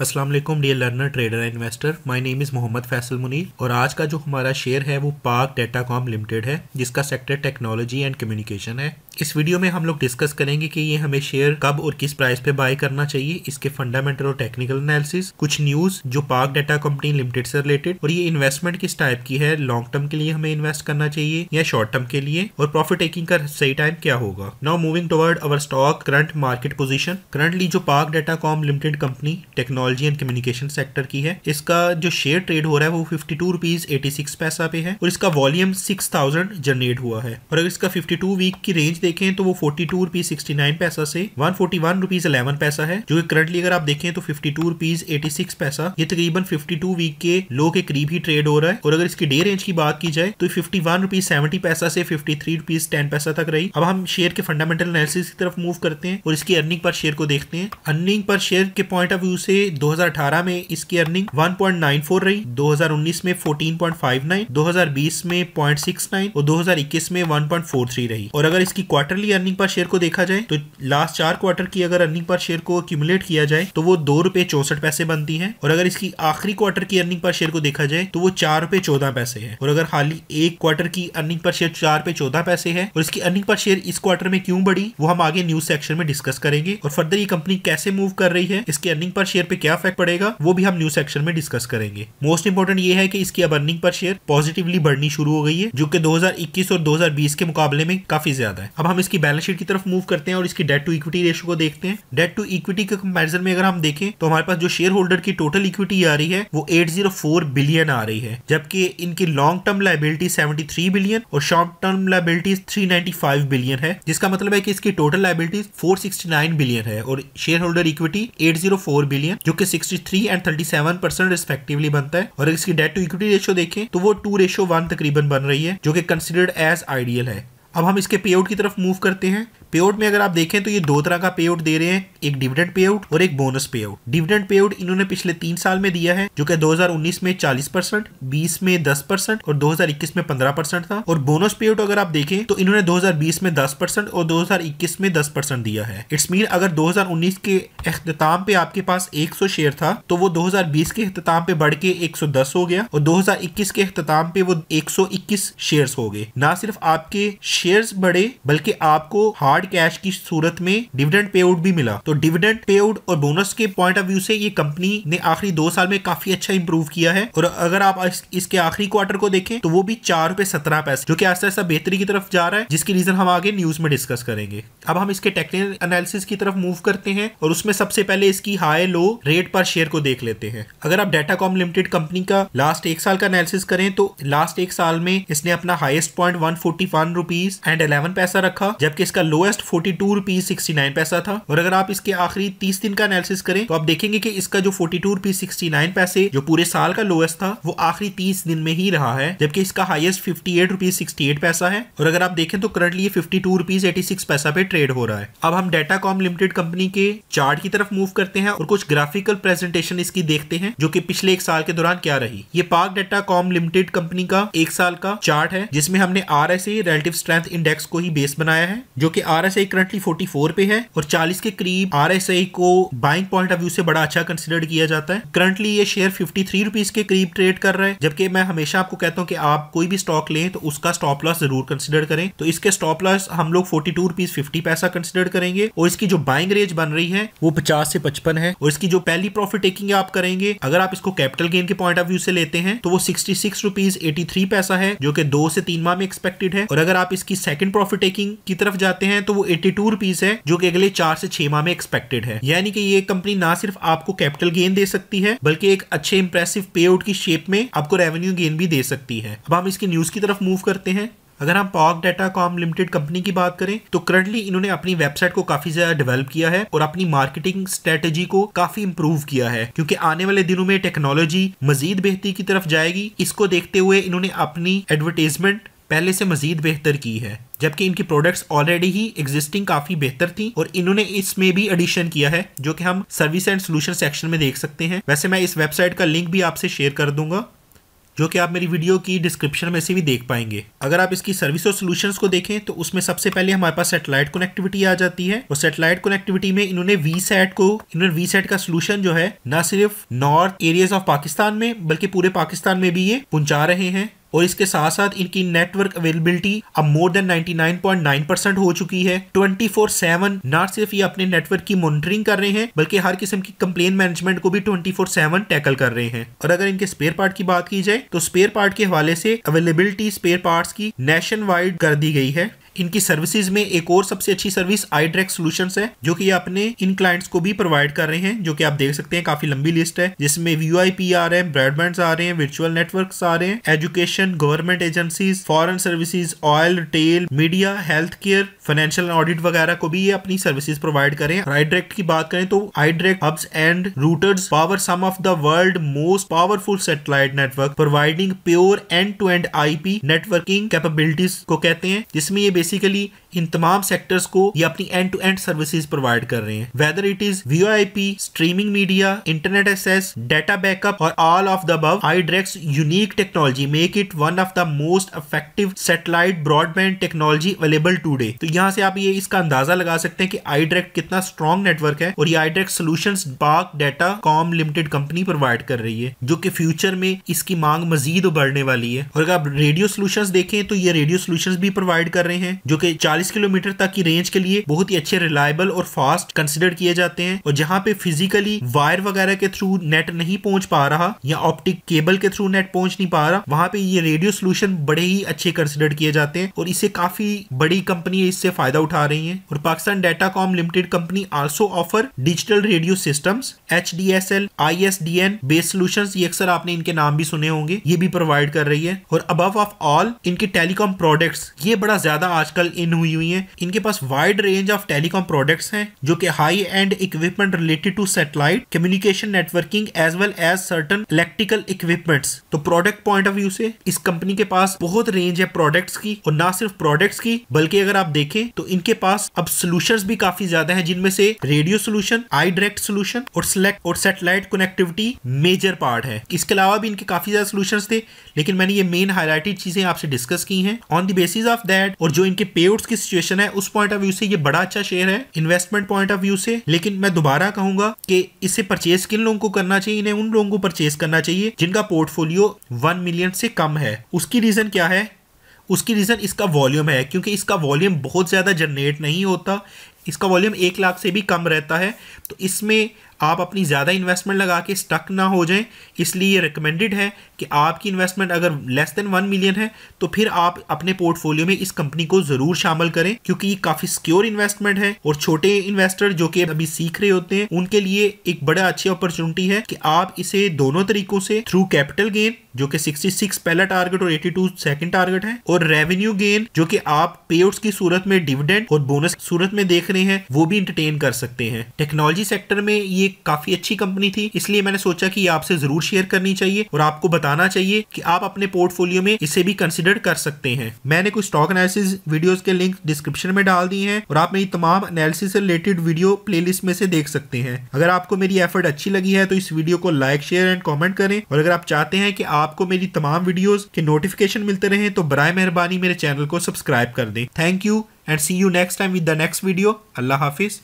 असलम वालेकुम dear learner trader and investor my name is Mohammad Faisal Munil और आज का जो हमारा शेयर है वो पाक डेटा कॉम लिमिटेड है जिसका सेक्टर टेक्नोलॉजी एंड कम्युनिकेशन है इस वीडियो में हम लोग डिस्कस करेंगे कि ये हमें शेयर कब और किस प्राइस पे बाय करना चाहिए इसके फंडामेंटल और टेक्निकल एनालिसिस कुछ न्यूज जो पार्क डाटा कंपनी लिमिटेड से रिलेटेड और ये इन्वेस्टमेंट किस टाइप की है लॉन्ग टर्म के लिए हमें इन्वेस्ट करना चाहिए या शॉर्ट टर्म के लिए और प्रॉफिट टेकिंग का सही टाइम क्या होगा now moving toward our stock current market position currently जो Pak data com limited company technology and communication sector की है इसका जो शेयर ट्रेड हो रहा है वो fifty to eighty six paisa पे है और इसका वॉल्यूम सिक्स थाउजेंड जनरेट हुआ है और अगर इसका फिफ्टी टू वीक की रेंज देखें तो वो forty two rupees sixty nine paisa से one forty one rupees eleven paisa है जो कि करंटली अगर आप देखें तो fifty two rupees eighty six paisa ये तकरीबन फिफ्टी टू वीक के लो के करीब ही ट्रेड हो रहा है और अगर इसकी डे रेंज की बात की जाए तो फिफ्टी वन रुपीज सेवेंटी पैसा से फिफ्टी थ्री रुपीज टेन पैसा तक रही अब हम शेयर के फंडामेंटल एनालिसिस की तरफ मूव करते हैं और इसकी अर्निंग पर शेयर को देखते हैं अर्निंग पर शेयर के पॉइंट ऑफ व्यू से दो हजार अठारह में इसकी earning one point nine four रही दो हजार उन्नीस में फोर्टीन पॉइंट फाइव नाइन दो हजार बीस में पॉइंट सिक्स नाइन और दो हजार इक्कीस में वन पॉइंट फोर थ्री रही और अगर इसकी क्वार्टरली अर्निंग पर शेयर को देखा जाए तो लास्ट चार क्वार्टर की अगर अर्निंग पर शेयर को अक्यूमुलेट किया जाए तो वो दो रुपए चौसठ पैसे बनती है और अगर इसकी आखिरी क्वार्टर की अर्निंग पर शेयर को देखा जाए तो वो चार रुपए चौदह पैसे है और अगर खाली एक क्वार्टर की अर्निंग पर शेयर चार रुपए चौदह पैसे है और इसकी अर्निंग पर शेयर इस क्वार्टर में क्यों बढ़ी वो हम आगे न्यूज सेक्शन में डिस्कस करेंगे और फर्दर ये कंपनी कैसे मूव कर रही है इसकी अर्निंग पर शेयर पे क्या इफेक्ट पड़ेगा वो भी हम न्यूज सेक्शन में डिस्कस करेंगे मोस्ट इंपोर्टेंट ये है कि इसकी अब अर्निंग पर शेयर पॉजिटिवली बढ़नी शुरू हो गई है जो कि 2021 और 2020 के मुकाबले में काफी ज्यादा है अब अब हम इसकी बैलेंस शीट की तरफ मूव करते हैं और इसकी डेट टू इक्विटी रेशियो को देखते हैं डेट टू इक्विटी के कंपेरिजन में अगर हम देखें तो हमारे पास जो शेयर होल्डर की टोटल इक्विटी आ रही है वो 804 बिलियन आ रही है जबकि इनकी लॉन्ग टर्म लाइबिलिटी 73 बिलियन और शॉर्ट टर्म लाइबिलिटी 395 बिलियन है जिसका मतलब है कि इसकी टोटल लाइबिलिटी 469 बिलियन है और शेयर होल्डर इक्विटी 804 बिलियन जो कि 63 एंड 37 परसेंट रिस्पेक्टिवली बनता है और इसकी डेट टू इक्विटी रेशियो देखें तो वो टू रेशियो वन तकरीबन बन रही है जो कि कंसिडर्ड एज आइडियल है अब हम इसके पे की तरफ मूव करते हैं पे में अगर आप देखें तो ये दो तरह का पे दे रहे हैं एक डिविडेंड पे और एक बोनस पे डिविडेंड पे इन्होंने पिछले तीन साल में दिया है जो कि 2019 में 40 परसेंट बीस में 10 परसेंट और 2021 में 15 परसेंट था और बोनस पे अगर आप देखें तो इन्होंने 2020 में 10 परसेंट और 2021 में 10 परसेंट दिया है इट्स मीन अगर 2019 के अख्ताम पे आपके पास 100 शेयर था तो वो 2020 के अख्ताम पे बढ़ के 110 हो गया और 2021 के अख्ताम पे वो 121 शेयर्स हो गए ना सिर्फ आपके शेयर्स बढ़े बल्कि आपको हार्ड कैश की सूरत में डिविडेंड पे आउट भी मिला तो डिविडेंड पे आउट और बोनस के पॉइंट ऑफ व्यू से ये कंपनी ने आखिरी दो साल में काफी अच्छा इंप्रूव किया है और अगर आप इसके आखिरी क्वार्टर को देखें तो वो भी चार रुपए सत्रह पैसे जो कि ऐसा ऐसा बेहतरी की तरफ जा रहा है जिसकी रीजन हम आगे न्यूज में डिस्कस करेंगे अब हम इसके टेक्निकल एनालिसिस की तरफ मूव करते हैं और उसमें सबसे पहले इसकी हाई लो रेट पर शेयर को देख लेते हैं अगर आप कॉम लिमिटेड कंपनी का लास्ट एक साल का एनालिसिस करें तो लास्ट एक साल में इसने अपना highest point one forty rupees and eleven paisa रखा जबकि इसका lowest forty two rupees sixty nine paisa था और अगर आप इसके आखिरी तीस दिन का एनालिसिस करें तो आप देखेंगे कि इसका जो forty two rupees sixty nine paise जो पूरे साल का लोएस्ट था वो आखिरी तीस दिन में ही रहा है जबकि इसका highest fifty eight rupees sixty eight paisa है और अगर आप देखें तो currently fifty two rupees eighty six paisa पे ट्रेड हो रहा है अब हम डेटा कॉम लिमिटेड कंपनी के चार्ट की तरफ मूव करते हैं और कुछ ग्राफिकल प्रेजेंटेशन इसकी देखते हैं जो कि पिछले एक साल के दौरान क्या रही ये Pak data com limited company का एक साल का चार्ट है जिसमें हमने R S relative strength length index को ही बेस बनाया है जो कि R S I currently forty four पे है और चालीस के करीब आर एस आई को बाइंग पॉइंट ऑफ व्यू से बड़ा अच्छा कंसिडर किया जाता है करंटली ये शेयर फिफ्टी थ्री रुपीज के करीब ट्रेड कर रहा है जबकि मैं हमेशा आपको कहता हूँ कि आप कोई भी स्टॉक लें तो उसका स्टॉप लॉस जरूर कंसिडर करें तो इसके स्टॉप लॉस हम लोग forty two rupees fifty paisa consider करेंगे और इसकी जो बाइंग रेंज बन रही है वो पचास से पचपन है और इसकी जो पहली प्रॉफिट टेकिंग आप करेंगे अगर आप इसको कैपिटल गेन के पॉइंट ऑफ व्यू से लेते हैं तो वो sixty six rupees eighty three paisa है जो कि दो से तीन माह में एक्सपेक्टेड है और अगर आप इस इसकी सेकंड प्रॉफिट टेकिंग की तरफ जाते हैं तो वो एट्टी टू रुपीज है जो कि अगले चार से छह माह में एक्सपेक्टेड है यानी कि ये कंपनी ना सिर्फ आपको कैपिटल गेन दे सकती है बल्कि एक अच्छे इंप्रेसिव पे आउट की शेप में आपको रेवेन्यू गेन भी दे सकती है अब हम इसकी न्यूज की तरफ मूव करते हैं अगर हम Pak data com limited company की बात करें तो करंटली इन्होंने अपनी वेबसाइट को काफी ज्यादा डेवलप किया है और अपनी मार्केटिंग स्ट्रेटेजी को काफी इम्प्रूव किया है क्योंकि आने वाले दिनों में टेक्नोलॉजी मजीद बेहतरी की तरफ जाएगी इसको देखते हुए इन्होंने अपनी एडवर्टीजमेंट पहले से मजीद बेहतर की है जबकि इनकी प्रोडक्ट्स ऑलरेडी ही एग्जिस्टिंग काफ़ी बेहतर थी और इन्होंने इसमें भी एडिशन किया है जो कि हम सर्विस एंड सोल्यूशन सेक्शन में देख सकते हैं वैसे मैं इस वेबसाइट का लिंक भी आपसे शेयर कर दूंगा जो कि आप मेरी वीडियो की डिस्क्रिप्शन में से भी देख पाएंगे अगर आप इसकी सर्विस और सोल्यूशन को देखें तो उसमें सबसे पहले हमारे पास सेटेलाइट कनेक्टिविटी आ जाती है और सेटेलाइट कनेक्टिविटी में इन्होंने वी सैट को इन्होंने वी सैट का सोल्यूशन जो है न सिर्फ नॉर्थ एरियाज ऑफ पाकिस्तान में बल्कि पूरे पाकिस्तान में भी ये पहुंचा रहे हैं और इसके साथ साथ इनकी नेटवर्क अवेलेबिलिटी अब मोर देन 99.9 परसेंट हो चुकी है 24/7 ना सिर्फ ये अपने नेटवर्क की मॉनिटरिंग कर रहे हैं बल्कि हर किस्म की कंप्लेन मैनेजमेंट को भी 24/7 टैकल कर रहे हैं और अगर इनके स्पेयर पार्ट की बात की जाए तो स्पेयर पार्ट के हवाले से अवेलेबिलिटी स्पेयर पार्ट की नेशन वाइड कर दी गई है इनकी सर्विसेज में एक और सबसे अच्छी सर्विस आई ट्रैक सोल्यूशन है जो कि अपने इन क्लाइंट्स को भी प्रोवाइड कर रहे हैं जो कि आप देख सकते हैं काफी लंबी लिस्ट है जिसमें आई पी आ रहे हैं ब्रॉडबैंड आ रहे हैं वर्चुअल नेटवर्क आ रहे हैं education government agencies foreign services oil retail media health care financial audit वगैरह को भी ये अपनी सर्विसेज प्रोवाइड करें आई की बात करें तो iDirect hubs and routers power some of the world most powerful satellite network providing pure end to end IP networking capabilities को कहते हैं जिसमें ये basically इन तमाम सेक्टर्स को ये अपनी end to end services provide कर रहे हैं whether it is V streaming media internet access data backup और all of the above I unique technology make it one of the most effective satellite broadband technology available today तो यहाँ से आप ये इसका अंदाजा लगा सकते हैं कि आई कितना स्ट्रॉन्ग नेटवर्क है और ये I solution Pak data com limited company provide कर रही है जो कि फ्यूचर में इसकी मांग मजीद बढ़ने वाली है और अगर आप रेडियो सोल्यूशन देखें तो ये रेडियो सोल्यूशन भी प्रोवाइड कर रहे हैं जो कि चालीस 40 किलोमीटर तक की रेंज के लिए बहुत ही अच्छे रिलायबल और फास्ट कंसिडर किए जाते हैं और जहाँ पे फिजिकली वायर वगैरह के थ्रू नेट नहीं पहुंच पा रहा या ऑप्टिक केबल के थ्रू नेट पहुंच नहीं पा रहा वहां पे ये रेडियो सोल्यूशन बड़े ही अच्छे कंसिडर किए जाते हैं और इसे काफी बड़ी कंपनी इससे फायदा उठा रही है और Pakistan data com limited company also offer digital radio system H D S L I S D N base solution ये अक्सर आपने इनके नाम भी सुने होंगे ये भी प्रोवाइड कर रही है और अब ऑफ ऑल इनके टेलीकॉम प्रोडक्ट्स ये बड़ा ज्यादा आजकल इन हुई हुई हुई हैं इनके पास wide range of telecom products हैं जो कि high end equipment related to satellite communication networking as well as certain electrical equipments तो प्रोडक्ट पॉइंट ऑफ व्यू से इस कंपनी के पास बहुत रेंज है प्रोडक्ट्स की और ना सिर्फ प्रोडक्ट्स की बल्कि अगर आप देखें तो इनके पास अब सोल्यूशन भी काफी ज्यादा है जिनमें से radio solution iDirect solution और सिलेक्ट और सेटेलाइट कनेक्टिविटी मेजर पार्ट है इसके अलावा भी इनके काफी ज्यादा सोल्यूशन थे लेकिन मैंने ये मेन हाईलाइटेड चीजें आपसे डिस्कस की हैं on the basis of that और जो इनके पेयर्स की की सिचुएशन है उस पॉइंट ऑफ व्यू से ये बड़ा अच्छा शेयर है इन्वेस्टमेंट पॉइंट ऑफ व्यू से लेकिन मैं दोबारा कहूंगा कि इसे परचेज किन लोगों को करना चाहिए इन्हें उन लोगों को परचेज करना चाहिए जिनका पोर्टफोलियो वन मिलियन से कम है उसकी रीजन क्या है उसकी रीज़न इसका वॉल्यूम है क्योंकि इसका वॉल्यूम बहुत ज़्यादा जनरेट नहीं होता इसका वॉल्यूम एक लाख से भी कम रहता है तो इसमें आप अपनी ज़्यादा इन्वेस्टमेंट लगा के स्टक ना हो जाएं इसलिए ये रिकमेंडेड है कि आपकी इन्वेस्टमेंट अगर लेस देन वन मिलियन है तो फिर आप अपने पोर्टफोलियो में इस कंपनी को ज़रूर शामिल करें क्योंकि ये काफ़ी सिक्योर इन्वेस्टमेंट है और छोटे इन्वेस्टर जो कि अभी सीख रहे होते हैं उनके लिए एक बड़ा अच्छी अपॉर्चुनिटी है कि आप इसे दोनों तरीकों से थ्रू कैपिटल गेन जो कि 66 पहला टारगेट और 82 सेकंड टारगेट है और रेवेन्यू गेन जो कि आप पे की सूरत में डिविडेंड और बोनस सूरत में देख रहे रहे हैं वो भी इंटरटेन कर सकते हैं टेक्नोलॉजी सेक्टर में ये काफी अच्छी कंपनी थी इसलिए मैंने सोचा कि आपसे जरूर शेयर करनी चाहिए और आपको बताना चाहिए कि आप अपने पोर्टफोलियो में इसे भी कंसिडर कर सकते हैं मैंने कुछ स्टॉक एनालिसिस वीडियोस के लिंक डिस्क्रिप्शन में डाल दी है और आप मेरी तमाम एनालिसिस से रिलेटेड वीडियो प्ले में से देख सकते हैं अगर आपको मेरी एफर्ट अच्छी लगी है तो इस वीडियो को लाइक शेयर एंड कॉमेंट करें और अगर आप चाहते हैं कि आपको मेरी तमाम वीडियोज के नोटिफिकेशन मिलते रहे तो बर मेहरबानी मेरे चैनल को सब्सक्राइब कर दें thank you and see you next time with the next video. Allah Hafiz.